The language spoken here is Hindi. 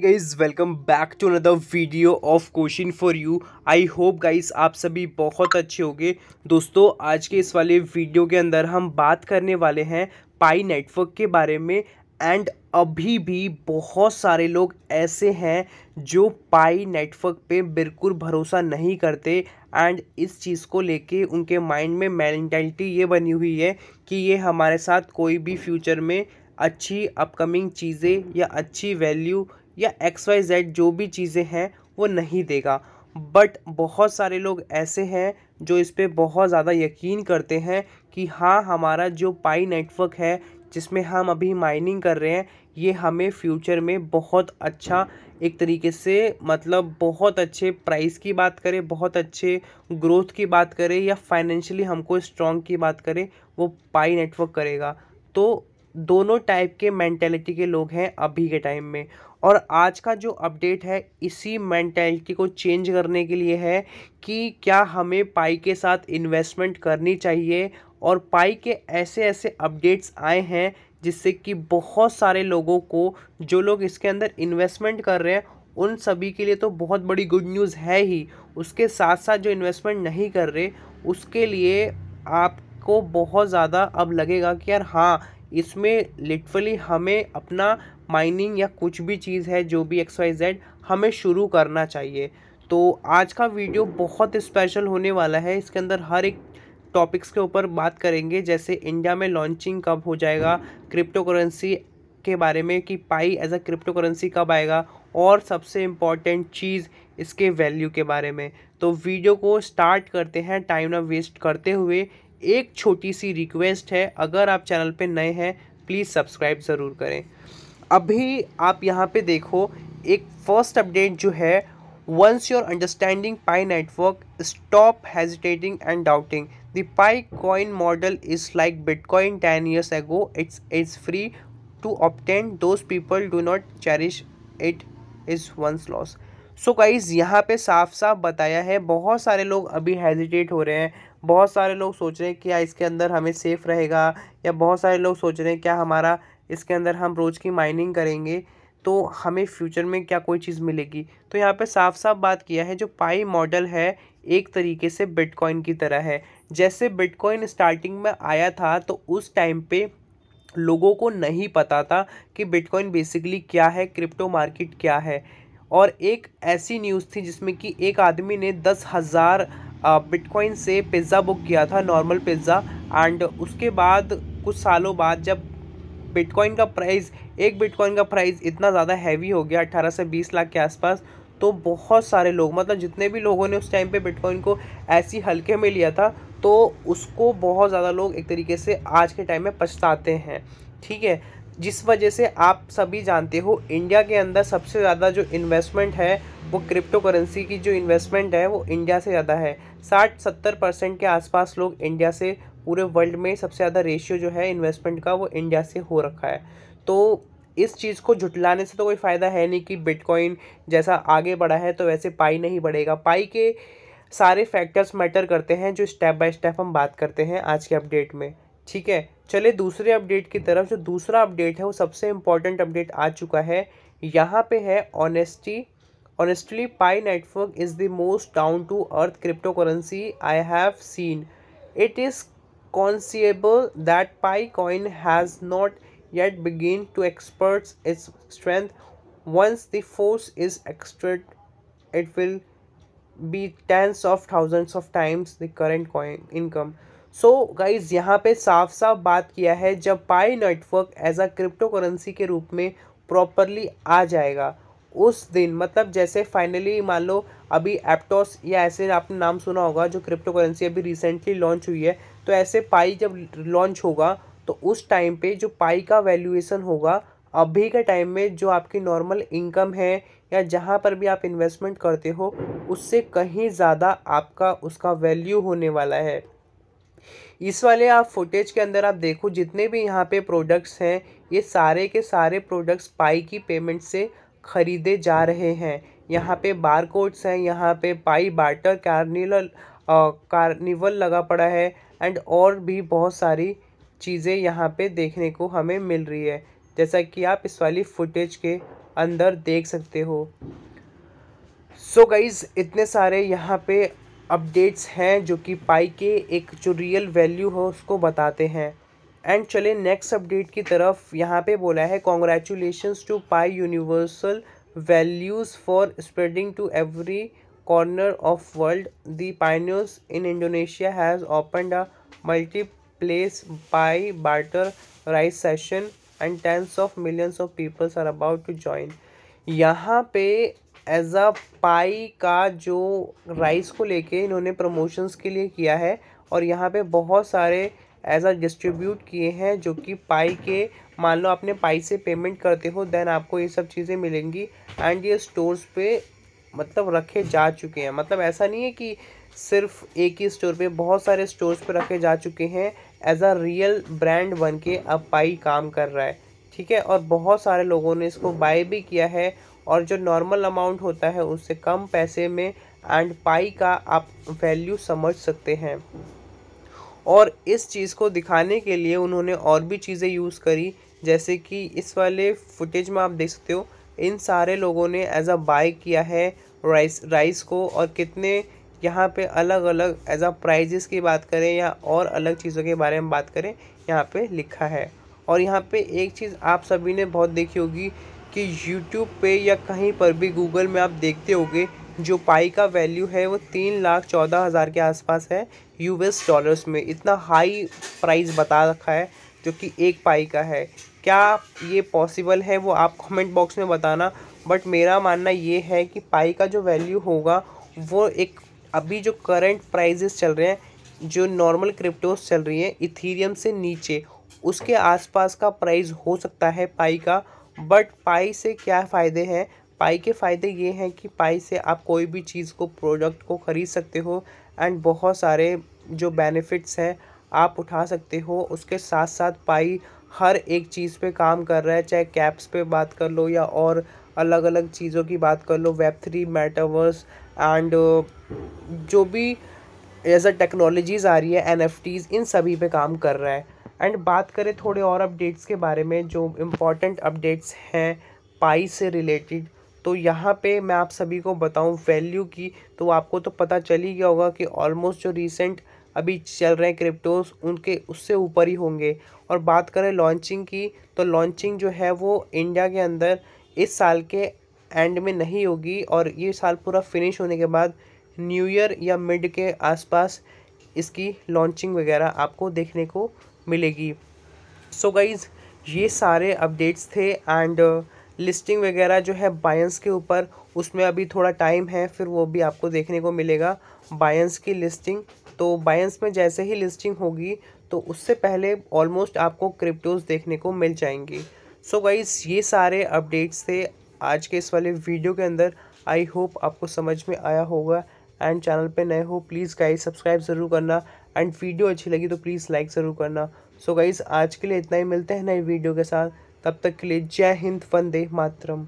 guys welcome back to another video of question for you I hope guys आप सभी बहुत अच्छे होंगे दोस्तों आज के इस वाले वीडियो के अंदर हम बात करने वाले हैं पाई नेटवर्क के बारे में एंड अभी भी बहुत सारे लोग ऐसे हैं जो पाई नेटवर्क पे बिल्कुल भरोसा नहीं करते एंड इस चीज़ को लेके उनके माइंड में मैंटेलिटी ये बनी हुई है कि ये हमारे साथ कोई भी फ्यूचर में अच्छी अपकमिंग चीज़ें या अच्छी वैल्यू या एक्स वाई जेड जो भी चीज़ें हैं वो नहीं देगा बट बहुत सारे लोग ऐसे हैं जो इस पर बहुत ज़्यादा यकीन करते हैं कि हाँ हमारा जो पाई नेटवर्क है जिसमें हम अभी माइनिंग कर रहे हैं ये हमें फ्यूचर में बहुत अच्छा एक तरीके से मतलब बहुत अच्छे प्राइस की बात करें बहुत अच्छे ग्रोथ की बात करें या फाइनेंशियली हमको स्ट्रॉन्ग की बात करें वो पाई नेटवर्क करेगा तो दोनों टाइप के मैंटेलिटी के लोग हैं अभी के टाइम में और आज का जो अपडेट है इसी मैंटेलिटी को चेंज करने के लिए है कि क्या हमें पाई के साथ इन्वेस्टमेंट करनी चाहिए और पाई के ऐसे ऐसे अपडेट्स आए हैं जिससे कि बहुत सारे लोगों को जो लोग इसके अंदर इन्वेस्टमेंट कर रहे हैं उन सभी के लिए तो बहुत बड़ी गुड न्यूज़ है ही उसके साथ साथ जो इन्वेस्टमेंट नहीं कर रहे उसके लिए आपको बहुत ज़्यादा अब लगेगा कि यार हाँ इसमें लिटरली हमें अपना माइनिंग या कुछ भी चीज़ है जो भी एक्स वाई जेड हमें शुरू करना चाहिए तो आज का वीडियो बहुत स्पेशल होने वाला है इसके अंदर हर एक टॉपिक्स के ऊपर बात करेंगे जैसे इंडिया में लॉन्चिंग कब हो जाएगा क्रिप्टो करेंसी के बारे में कि Pi as a crypto currency कब आएगा और सबसे इम्पॉर्टेंट चीज़ इसके वैल्यू के बारे में तो वीडियो को स्टार्ट करते हैं टाइम ना वेस्ट करते हुए एक छोटी सी रिक्वेस्ट है अगर आप चैनल पे नए हैं प्लीज़ सब्सक्राइब ज़रूर करें अभी आप यहाँ पे देखो एक फर्स्ट अपडेट जो है once your understanding Pi network stop hesitating and doubting the Pi coin model is like bitcoin ten years ago it's is free to obtain those people do not cherish it is once lost so guys यहाँ पे साफ साफ बताया है बहुत सारे लोग अभी हेजिटेट हो रहे हैं बहुत सारे लोग सोच रहे हैं क्या इसके अंदर हमें सेफ़ रहेगा या बहुत सारे लोग सोच रहे हैं क्या हमारा इसके अंदर हम रोज़ की माइनिंग करेंगे तो हमें फ्यूचर में क्या कोई चीज़ मिलेगी तो यहाँ पे साफ साफ बात किया है जो पाई मॉडल है एक तरीके से बिटकॉइन की तरह है जैसे बिटकॉइन स्टार्टिंग में आया था तो उस टाइम पे लोगों को नहीं पता था कि बिटकॉइन बेसिकली क्या है क्रिप्टो मार्केट क्या है और एक ऐसी न्यूज़ थी जिसमें कि एक आदमी ने दस हज़ार बिटकॉइन से पिज़्ज़ा बुक किया था नॉर्मल पिज़्ज़ा एंड उसके बाद कुछ सालों बाद जब बिटकॉइन का प्राइस एक बिटकॉइन का प्राइस इतना ज़्यादा हैवी हो गया अट्ठारह से बीस लाख के आसपास तो बहुत सारे लोग मतलब जितने भी लोगों ने उस टाइम पे बिटकॉइन को ऐसी हल्के में लिया था तो उसको बहुत ज़्यादा लोग एक तरीके से आज के टाइम में पछताते हैं ठीक है जिस वजह से आप सभी जानते हो इंडिया के अंदर सबसे ज़्यादा जो इन्वेस्टमेंट है वो क्रिप्टो करेंसी की जो इन्वेस्टमेंट है वो इंडिया से ज़्यादा है साठ सत्तर परसेंट के आसपास लोग इंडिया से पूरे वर्ल्ड में सबसे ज़्यादा रेशियो जो है इन्वेस्टमेंट का वो इंडिया से हो रखा है तो इस चीज़ को झुटलाने से तो कोई फ़ायदा है नहीं कि बिटकॉइन जैसा आगे बढ़ा है तो वैसे पाई नहीं बढ़ेगा पाई के सारे फैक्टर्स मैटर करते हैं जो स्टेप बाय स्टेप हम बात करते हैं आज के अपडेट में ठीक है चले दूसरे अपडेट की तरफ जो दूसरा अपडेट है वो सबसे इम्पॉर्टेंट अपडेट आ चुका है यहाँ पे है honesty honestly Pi network is the most down to earth crypto currency I have seen it is conceivable that Pi coin has not yet begin to experts its strength once the force is exerted it will be tens of thousands of times the current coin income so guys यहाँ पे साफ साफ बात किया है जब Pi network as a crypto currency के रूप में प्रॉपरली आ जाएगा उस दिन मतलब जैसे फाइनली मान लो अभी एप्टोस या ऐसे आपने नाम सुना होगा जो क्रिप्टो करेंसी अभी रिसेंटली लॉन्च हुई है तो ऐसे पाई जब लॉन्च होगा तो उस टाइम पे जो पाई का वैल्यूएशन होगा अभी के टाइम में जो आपकी नॉर्मल इनकम है या जहाँ पर भी आप इन्वेस्टमेंट करते हो उससे कहीं ज़्यादा आपका उसका वैल्यू होने वाला है इस वाले आप फुटेज के अंदर आप देखो जितने भी यहाँ पे प्रोडक्ट्स हैं ये सारे के सारे प्रोडक्ट्स पाई की पेमेंट से ख़रीदे जा रहे हैं यहाँ पे बार कोड्स हैं यहाँ पे पाई बाटर कार्निवल कार्निवल लगा पड़ा है एंड और भी बहुत सारी चीज़ें यहाँ पे देखने को हमें मिल रही है जैसा कि आप इस वाली फुटेज के अंदर देख सकते हो सो so गाइज़ इतने सारे यहाँ पे अपडेट्स हैं जो कि पाई के एक जो रियल वैल्यू हो उसको बताते हैं एंड चले नेक्स्ट अपडेट की तरफ यहाँ पे बोला है congratulations to Pi universal values for spreading to every corner of world the pioneers in Indonesia has open a multiple Pi barter rice session and tens of millions of peoples are about to join यहाँ पे एज अ पाई का जो राइस को लेके इन्होंने प्रमोशंस के लिए किया है और यहाँ पे बहुत सारे एज अ डिस्ट्रीब्यूट किए हैं जो कि पाई के मान लो आपने पाई से पेमेंट करते हो देन आपको ये सब चीज़ें मिलेंगी एंड ये स्टोर्स पे मतलब रखे जा चुके हैं मतलब ऐसा नहीं है कि सिर्फ एक ही स्टोर पे बहुत सारे स्टोर्स पे रखे जा चुके हैं एज आ रियल ब्रांड बन के अब पाई काम कर रहा है ठीक है और बहुत सारे लोगों ने इसको बाय भी किया है और जो नॉर्मल अमाउंट होता है उससे कम पैसे में एंड पाई का आप वैल्यू समझ सकते हैं और इस चीज़ को दिखाने के लिए उन्होंने और भी चीज़ें यूज़ करी जैसे कि इस वाले फुटेज में आप देख सकते हो इन सारे लोगों ने एज अ बाय किया है राइस राइस को और कितने यहाँ पे अलग अलग एज अ प्राइजेस की बात करें या और अलग चीज़ों के बारे में बात करें यहाँ पे लिखा है और यहाँ पे एक चीज़ आप सभी ने बहुत देखी होगी कि यूट्यूब पे या कहीं पर भी गूगल में आप देखते होगे जो पाई का वैल्यू है वो तीन लाख चौदह हज़ार के आसपास है यूएस डॉलर्स में इतना हाई प्राइस बता रखा है जो कि एक पाई का है क्या ये पॉसिबल है वो आप कमेंट बॉक्स में बताना बट मेरा मानना ये है कि पाई का जो वैल्यू होगा वो एक अभी जो करंट प्राइजेस चल रहे हैं जो नॉर्मल क्रिप्टोस चल रही हैं इथीरियम से नीचे उसके आसपास का प्राइस हो सकता है पाई का बट पाई से क्या फ़ायदे हैं पाई के फ़ायदे ये हैं कि पाई से आप कोई भी चीज़ को प्रोडक्ट को ख़रीद सकते हो एंड बहुत सारे जो बेनिफिट्स हैं आप उठा सकते हो उसके साथ साथ पाई हर एक चीज़ पे काम कर रहा है चाहे कैप्स पे बात कर लो या और अलग अलग चीज़ों की बात कर लो वेब थ्री मेटावर्स एंड जो भी एज अ टेक्नोलॉजीज़ आ रही है एन इन सभी पे काम कर रहा है एंड बात करें थोड़े और अपडेट्स के बारे में जो इम्पॉर्टेंट अपडेट्स हैं पाई से रिलेटेड तो यहाँ पे मैं आप सभी को बताऊँ वैल्यू की तो आपको तो पता चल ही गया होगा कि ऑलमोस्ट जो रिसेंट अभी चल रहे हैं क्रिप्टोस उनके उससे ऊपर ही होंगे और बात करें लॉन्चिंग की तो लॉन्चिंग जो है वो इंडिया के अंदर इस साल के एंड में नहीं होगी और ये साल पूरा फिनिश होने के बाद न्यू ईयर या मिड के आसपास इसकी लॉन्चिंग वगैरह आपको देखने को मिलेगी सो so गाइज़ ये सारे अपडेट्स थे एंड लिस्टिंग uh, वगैरह जो है बायंस के ऊपर उसमें अभी थोड़ा टाइम है फिर वो भी आपको देखने को मिलेगा बायंस की लिस्टिंग तो बायंस में जैसे ही लिस्टिंग होगी तो उससे पहले ऑलमोस्ट आपको क्रिप्टोज़ देखने को मिल जाएंगी सो so गाइज़ ये सारे अपडेट्स थे आज के इस वाले वीडियो के अंदर आई होप आपको समझ में आया होगा एंड चैनल पे नए हो प्लीज़ गाइज सब्सक्राइब ज़रूर करना एंड वीडियो अच्छी लगी तो प्लीज़ लाइक ज़रूर करना सो so गाइज़ आज के लिए इतना ही मिलते हैं नई वीडियो के साथ तब तक के लिए जय हिंद वंदे मातरम